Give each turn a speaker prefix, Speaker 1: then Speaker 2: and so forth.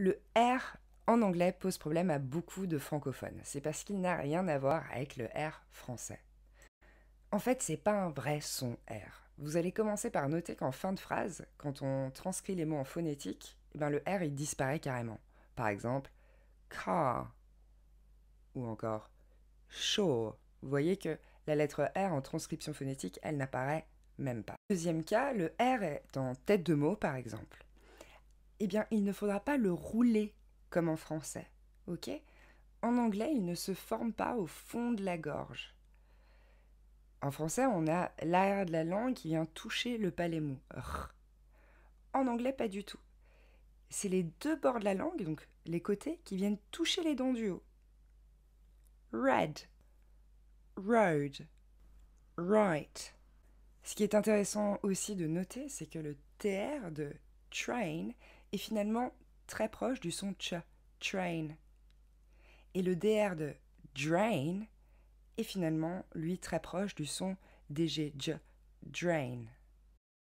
Speaker 1: Le R en anglais pose problème à beaucoup de francophones. C'est parce qu'il n'a rien à voir avec le R français. En fait, c'est pas un vrai son R. Vous allez commencer par noter qu'en fin de phrase, quand on transcrit les mots en phonétique, eh ben, le R il disparaît carrément. Par exemple, car ou encore show. Vous voyez que la lettre R en transcription phonétique, elle n'apparaît même pas. Deuxième cas, le R est en tête de mot par exemple eh bien, il ne faudra pas le rouler comme en français. OK En anglais, il ne se forme pas au fond de la gorge. En français, on a l'air de la langue qui vient toucher le palais mou. En anglais, pas du tout. C'est les deux bords de la langue, donc les côtés, qui viennent toucher les dents du haut. Red, road, right. Ce qui est intéressant aussi de noter, c'est que le TR de train est finalement très proche du son ch, train. Et le dr de drain est finalement, lui, très proche du son dg, drain.